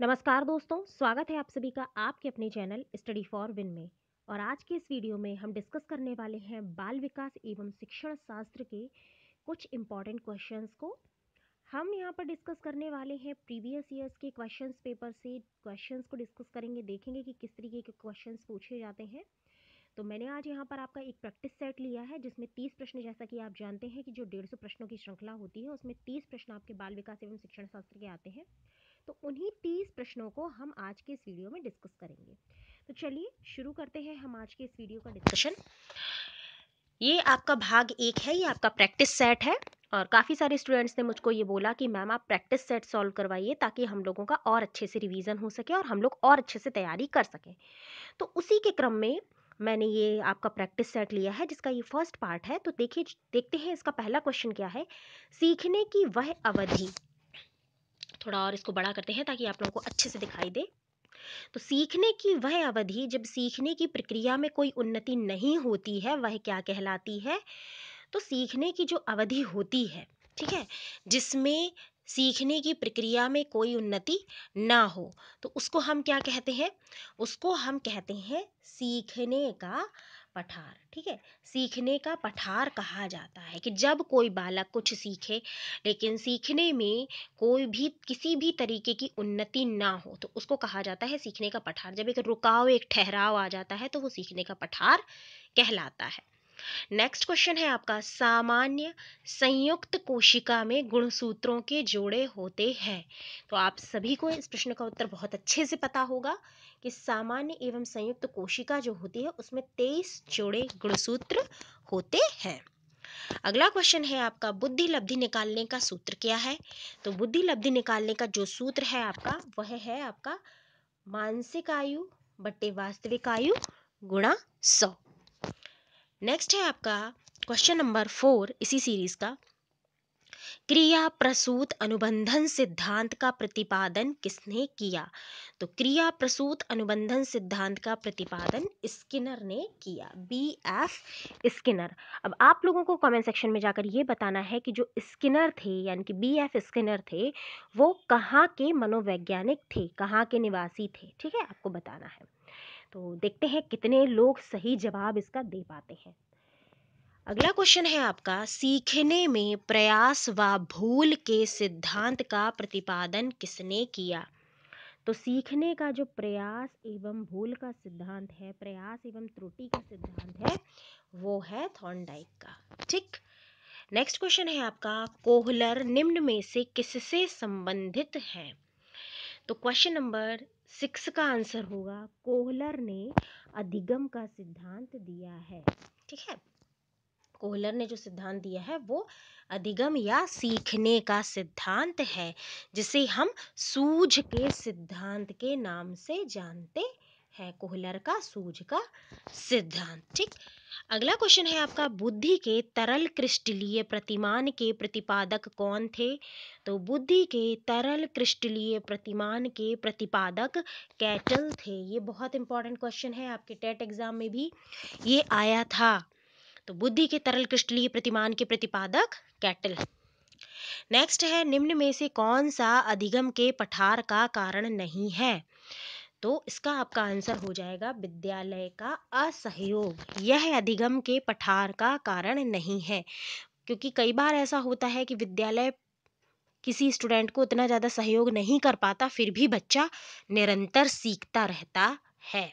नमस्कार दोस्तों स्वागत है आप सभी का आपके अपने चैनल स्टडी फॉर विन में और आज के इस वीडियो में हम डिस्कस करने वाले हैं बाल विकास एवं शिक्षण शास्त्र के कुछ इम्पॉर्टेंट क्वेश्चंस को हम यहाँ पर डिस्कस करने वाले हैं प्रीवियस ईयर्स के क्वेश्चंस पेपर से क्वेश्चंस को डिस्कस करेंगे देखेंगे कि किस तरीके के क्वेश्चन पूछे जाते हैं तो मैंने आज यहाँ पर आपका एक प्रैक्टिस सेट लिया है जिसमें तीस प्रश्न जैसा कि आप जानते हैं कि जो डेढ़ सौ प्रश्नों की श्रृंखला होती है उसमें तीस प्रश्न आपके बाल विकास एवं शिक्षण शास्त्र के आते हैं तो उन्हीं तीस प्रश्नों को हम आज के इस वीडियो में डिस्कस करेंगे तो चलिए शुरू करते हैं हम आज के इस वीडियो का डिस्कशन ये आपका भाग एक है ये आपका प्रैक्टिस सेट है और काफ़ी सारे स्टूडेंट्स ने मुझको ये बोला कि मैम आप प्रैक्टिस सेट सॉल्व करवाइए ताकि हम लोगों का और अच्छे से रिवीजन हो सके और हम लोग और अच्छे से तैयारी कर सकें तो उसी के क्रम में मैंने ये आपका प्रैक्टिस सेट लिया है जिसका ये फर्स्ट पार्ट है तो देखिए देखते हैं इसका पहला क्वेश्चन क्या है सीखने की वह अवधि थोड़ा और इसको बड़ा करते हैं ताकि आप लोगों को अच्छे से दिखाई दे तो सीखने की वह अवधि जब सीखने की प्रक्रिया में कोई उन्नति नहीं होती है वह क्या कहलाती है तो सीखने की जो अवधि होती है ठीक है जिसमें सीखने की प्रक्रिया में कोई उन्नति ना हो तो उसको हम क्या कहते हैं उसको हम कहते हैं सीखने का पठार ठीक है सीखने का पठार कहा जाता है कि जब कोई बालक कुछ सीखे लेकिन सीखने में कोई भी किसी भी तरीके की उन्नति ना हो तो उसको कहा जाता है सीखने का पठार जब एक रुकाव एक ठहराव आ जाता है तो वो सीखने का पठार कहलाता है नेक्स्ट क्वेश्चन है आपका सामान्य संयुक्त कोशिका में गुणसूत्रों के जोड़े होते हैं तो आप सभी को इस प्रश्न का उत्तर बहुत अच्छे से पता होगा कि सामान्य एवं संयुक्त कोशिका जो होती है उसमें तेईस जोड़े गुणसूत्र होते हैं अगला क्वेश्चन है आपका बुद्धि लब्धि निकालने का सूत्र क्या है तो बुद्धि लब्धि निकालने का जो सूत्र है आपका वह है आपका मानसिक आयु बट्टे वास्तविक आयु गुणा सौ नेक्स्ट है आपका क्वेश्चन नंबर फोर इसी सीरीज का क्रिया प्रसूत अनुबंधन सिद्धांत का प्रतिपादन किसने किया तो क्रिया प्रसूत अनुबंधन सिद्धांत का प्रतिपादन स्किनर ने किया बी एफ स्किनर अब आप लोगों को कमेंट सेक्शन में जाकर ये बताना है कि जो स्किनर थे यानी कि बी एफ स्किनर थे वो कहाँ के मनोवैज्ञानिक थे कहाँ के निवासी थे ठीक है आपको बताना है तो देखते हैं कितने लोग सही जवाब इसका दे पाते हैं अगला क्वेश्चन है आपका सीखने में प्रयास व भूल के सिद्धांत का प्रतिपादन किसने किया तो सीखने का जो प्रयास एवं भूल का सिद्धांत है प्रयास एवं त्रुटि का सिद्धांत है वो है थॉर्नडाइक का ठीक नेक्स्ट क्वेश्चन है आपका कोहलर निम्न में से किससे संबंधित है तो क्वेश्चन नंबर सिक्स का आंसर होगा कोहलर ने अधिगम का सिद्धांत दिया है ठीक है कोहलर ने जो सिद्धांत दिया है वो अधिगम या सीखने का सिद्धांत है जिसे हम सूझ के सिद्धांत के नाम से जानते हैं कोहलर का सूझ का सिद्धांत ठीक अगला क्वेश्चन है आपका बुद्धि के तरल क्रिस्टलीय प्रतिमान के प्रतिपादक कौन थे तो बुद्धि के तरल क्रिस्टलीय प्रतिमान के प्रतिपादक कैटल थे ये बहुत इंपॉर्टेंट क्वेश्चन है आपके टेट एग्जाम में भी ये आया था तो बुद्धि के तरल क्रिस्टलीय प्रतिमान के प्रतिपादक कैटल नेक्स्ट है निम्न में से कौन सा अधिगम के पठार का कारण नहीं है तो इसका आपका आंसर हो जाएगा विद्यालय का असहयोग यह अधिगम के पठार का कारण नहीं है क्योंकि कई बार ऐसा होता है कि विद्यालय किसी स्टूडेंट को इतना ज़्यादा सहयोग नहीं कर पाता फिर भी बच्चा निरंतर सीखता रहता है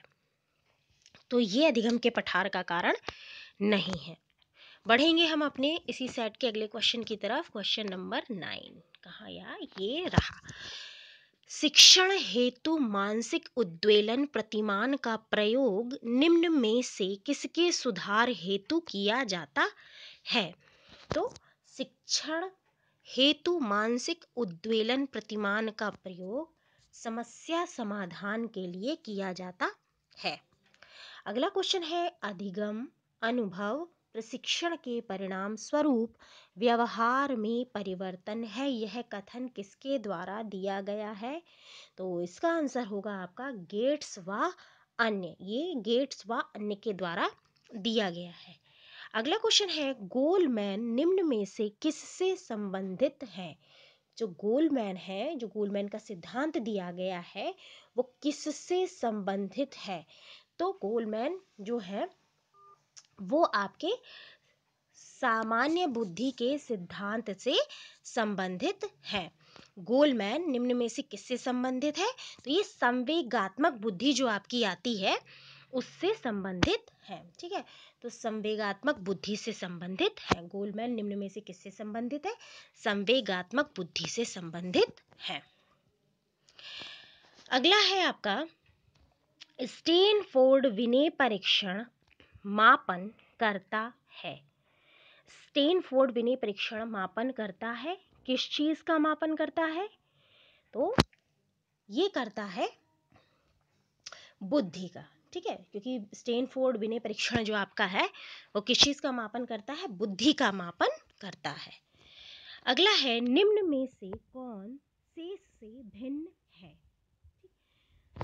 तो ये अधिगम के पठार का कारण नहीं है बढ़ेंगे हम अपने इसी सेट के अगले क्वेश्चन की तरफ क्वेश्चन नंबर नाइन कहाँ या ये रहा शिक्षण हेतु मानसिक उद्वेलन प्रतिमान का प्रयोग निम्न में से किसके सुधार हेतु किया जाता है तो शिक्षण हेतु मानसिक उद्वेलन प्रतिमान का प्रयोग समस्या समाधान के लिए किया जाता है अगला क्वेश्चन है अधिगम अनुभव प्रशिक्षण के परिणाम स्वरूप व्यवहार में परिवर्तन है यह कथन किसके द्वारा दिया गया है तो इसका आंसर होगा आपका गेट्स व अन्य ये गेट्स व अन्य के द्वारा दिया गया है अगला क्वेश्चन है गोलमैन निम्न में से किससे संबंधित है जो गोलमैन है जो गोलमैन का सिद्धांत दिया गया है वो किससे संबंधित है तो गोलमैन जो है वो आपके सामान्य बुद्धि के सिद्धांत से संबंधित हैं गोलमैन निम्न में से किससे संबंधित है तो ये संवेगात्मक बुद्धि जो आपकी आती है उससे संबंधित है ठीक है तो संवेगात्मक बुद्धि से संबंधित है गोलमैन निम्न में से किससे संबंधित है संवेगात्मक बुद्धि से संबंधित है अगला है आपका स्टेनफोर्ड विनय परीक्षण मापन करता है स्टेनफोर्ड विनय परीक्षण मापन करता है किस चीज़ का मापन करता है तो ये करता है बुद्धि का ठीक है क्योंकि स्टेनफोर्ड विनय परीक्षण जो आपका है वो किस चीज़ का मापन करता है बुद्धि का मापन करता है अगला है निम्न में से कौन शेष से भिन्न है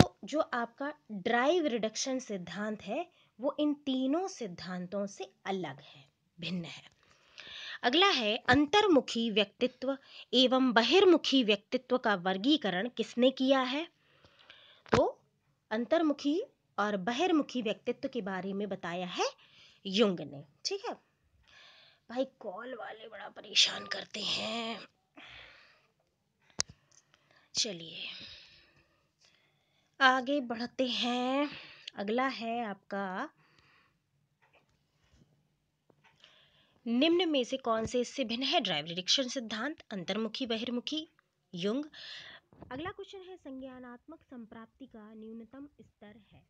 तो जो आपका ड्राइव रिडक्शन सिद्धांत है वो इन तीनों सिद्धांतों से अलग है भिन्न है अगला है अंतर्मुखी व्यक्तित्व एवं बहिर्मुखी व्यक्तित्व का वर्गीकरण किसने किया है तो अंतर्मुखी और बहिर्मुखी व्यक्तित्व के बारे में बताया है युंग ने ठीक है भाई कॉल वाले बड़ा परेशान करते हैं चलिए आगे बढ़ते हैं अगला है आपका निम्न में से कौन से इससे भिन्न है ड्राइव रिडिक्शन सिद्धांत अंतर्मुखी बहिर्मुखी युंग अगला क्वेश्चन है संज्ञानात्मक संप्राप्ति का न्यूनतम स्तर है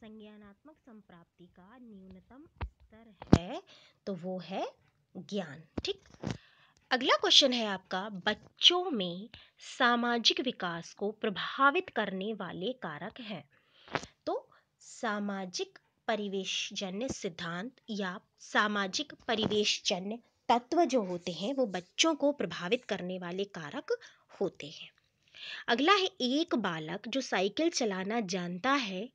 संज्ञानात्मक संप्राप्ति का न्यूनतम स्तर है तो वो है ज्ञान ठीक अगला क्वेश्चन है आपका बच्चों में सामाजिक विकास को प्रभावित करने वाले कारक हैं सामाजिक परिवेश जन्य सिद्धांत या सामाजिक परिवेश जन्य तत्व जो होते हैं वो बच्चों को प्रभावित करने वाले कारक होते हैं अगला है एक बालक जो साइकिल चलाना जानता है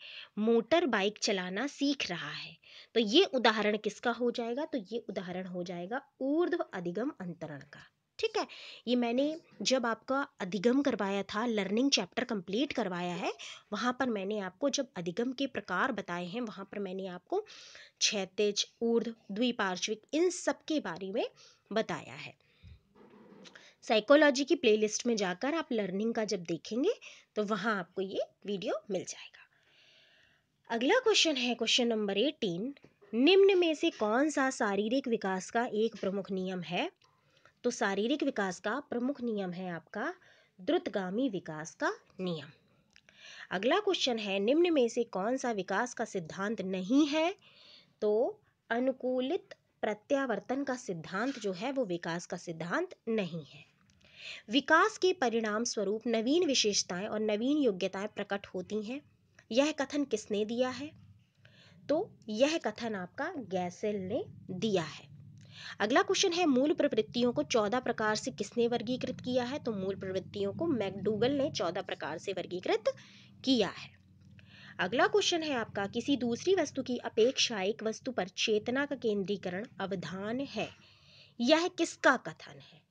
मोटर बाइक चलाना सीख रहा है तो ये उदाहरण किसका हो जाएगा तो ये उदाहरण हो जाएगा ऊर्ध्व अधिगम अंतरण का ठीक है ये मैंने जब आपका अधिगम करवाया था लर्निंग चैप्टर कंप्लीट करवाया है वहाँ पर मैंने आपको जब अधिगम के प्रकार बताए हैं वहाँ पर मैंने आपको क्षैतिज ऊर्ध द्विपार्श्विक इन सब के बारे में बताया है साइकोलॉजी की प्लेलिस्ट में जाकर आप लर्निंग का जब देखेंगे तो वहाँ आपको ये वीडियो मिल जाएगा अगला क्वेश्चन है क्वेश्चन नंबर एटीन निम्न में से कौन सा शारीरिक विकास का एक प्रमुख नियम है तो शारीरिक विकास का प्रमुख नियम है आपका द्रुतगामी विकास का नियम अगला क्वेश्चन है निम्न में से कौन सा विकास का सिद्धांत नहीं है तो अनुकूलित प्रत्यावर्तन का सिद्धांत जो है वो विकास का सिद्धांत नहीं है विकास के परिणाम स्वरूप नवीन विशेषताएं और नवीन योग्यताएं प्रकट होती हैं यह कथन किसने दिया है तो यह कथन आपका गैसेल ने दिया है अगला क्वेश्चन है मूल प्रवृत्तियों को चौदह प्रकार से किसने वर्गीकृत किया है तो मूल प्रवृत्तियों को मैकडूगल ने चौदह प्रकार से वर्गीकृत किया है अगला क्वेश्चन है आपका किसी दूसरी वस्तु की अपेक्षा एक वस्तु पर चेतना का केंद्रीकरण अवधान है यह किसका कथन है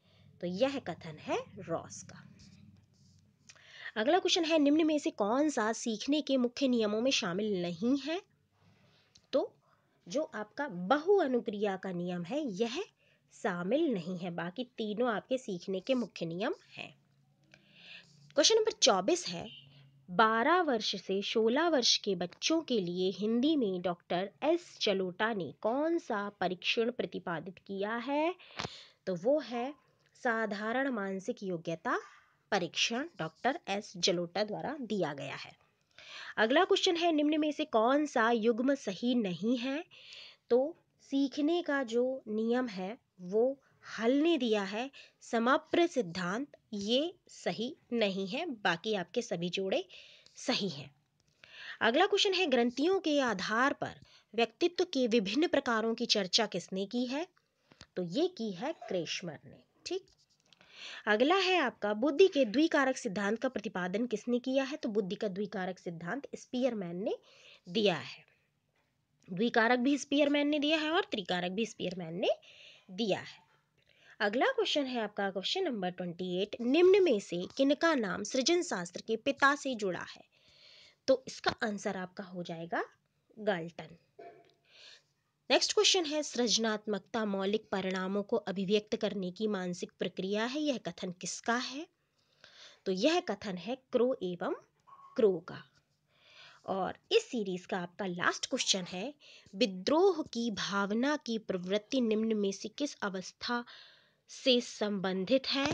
तो यह कथन है रॉस का अगला क्वेश्चन है निम्न में से कौन सा सीखने के मुख्य नियमों में शामिल नहीं है जो आपका बहु अनुक्रिया का नियम है यह शामिल नहीं है बाकी तीनों आपके सीखने के मुख्य नियम हैं क्वेश्चन नंबर चौबीस है बारह वर्ष से सोलह वर्ष के बच्चों के लिए हिंदी में डॉक्टर एस चलोटा ने कौन सा परीक्षण प्रतिपादित किया है तो वो है साधारण मानसिक योग्यता परीक्षण डॉक्टर एस जलोटा द्वारा दिया गया है अगला क्वेश्चन है निम्न में से कौन सा युग्म सही नहीं है तो सीखने का जो नियम है वो हल ने दिया है समाप्र सिद्धांत ये सही नहीं है बाकी आपके सभी जोड़े सही हैं अगला क्वेश्चन है ग्रंथियों के आधार पर व्यक्तित्व के विभिन्न प्रकारों की चर्चा किसने की है तो ये की है क्रेशमर ने ठीक अगला है आपका बुद्धि के द्विकारक सिद्धांत का प्रतिपादन किसने किया है तो बुद्धि का द्विकारक सिद्धांत स्पीयरमैन ने दिया है द्विकारक भी स्पीयरमैन ने दिया है और त्रिकारक भी स्पीयरमैन ने दिया है अगला क्वेश्चन है आपका क्वेश्चन नंबर ट्वेंटी एट निम्न में से किनका नाम सृजन शास्त्र के पिता से जुड़ा है तो इसका आंसर आपका हो जाएगा गाल्टन नेक्स्ट क्वेश्चन है सृजनात्मकता मौलिक परिणामों को अभिव्यक्त करने की मानसिक प्रक्रिया है यह कथन किसका है तो यह कथन है क्रो एवं क्रो का और इस सीरीज का आपका लास्ट क्वेश्चन है विद्रोह की भावना की प्रवृत्ति निम्न में से किस अवस्था से संबंधित है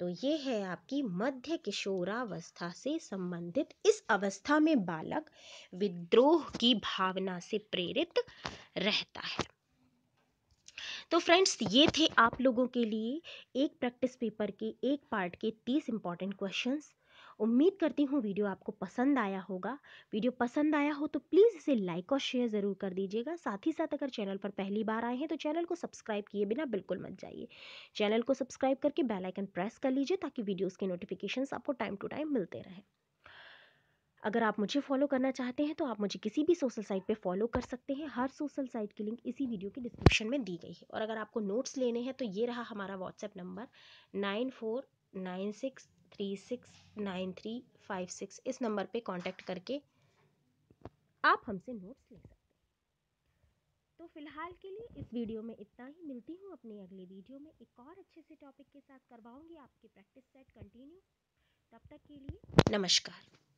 तो ये है आपकी मध्य किशोरावस्था से संबंधित इस अवस्था में बालक विद्रोह की भावना से प्रेरित रहता है तो फ्रेंड्स ये थे आप लोगों के लिए एक प्रैक्टिस पेपर के एक पार्ट के तीस इंपॉर्टेंट क्वेश्चंस उम्मीद करती हूँ वीडियो आपको पसंद आया होगा वीडियो पसंद आया हो तो प्लीज़ इसे लाइक और शेयर ज़रूर कर दीजिएगा साथ ही साथ अगर चैनल पर पहली बार आए हैं तो चैनल को सब्सक्राइब किए बिना बिल्कुल मत जाइए चैनल को सब्सक्राइब करके बेलाइकन प्रेस कर लीजिए ताकि वीडियोज़ के नोटिफिकेशन आपको टाइम टू टाइम मिलते रहें अगर आप मुझे फॉलो करना चाहते हैं तो आप मुझे किसी भी सोशल साइट पे फॉलो कर सकते हैं हर सोशल साइट की लिंक इसी वीडियो के डिस्क्रिप्शन में दी गई है और अगर आपको नोट्स लेने हैं तो ये रहा हमारा WhatsApp number nine four nine six three six nine three five six इस नंबर पे कांटेक्ट करके आप हमसे नोट्स ले सकते हैं तो फिलहाल के लिए इस वीडियो में इतना ही मिलती हूँ अपनी अगली वीडियो में एक और अच्छे से टॉपिक के साथ करवाऊँगी आपकी प्रैक्टिस सेट कंटिन्यू तब तक के लिए नमस्कार